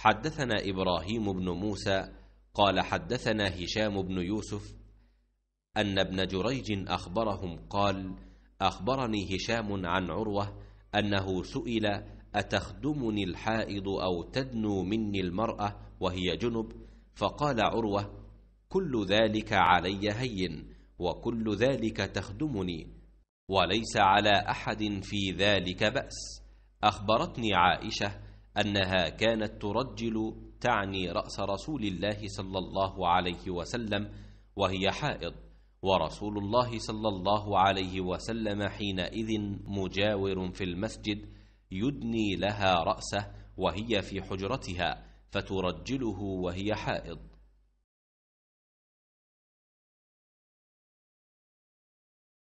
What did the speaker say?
حدثنا إبراهيم بن موسى قال حدثنا هشام بن يوسف أن ابن جريج أخبرهم قال أخبرني هشام عن عروة أنه سئل أتخدمني الحائض أو تدنو مني المرأة وهي جنب فقال عروة كل ذلك علي هين وكل ذلك تخدمني وليس على أحد في ذلك بأس أخبرتني عائشة أنها كانت ترجل تعني رأس رسول الله صلى الله عليه وسلم وهي حائض ورسول الله صلى الله عليه وسلم حينئذ مجاور في المسجد يدني لها رأسه وهي في حجرتها فترجله وهي حائض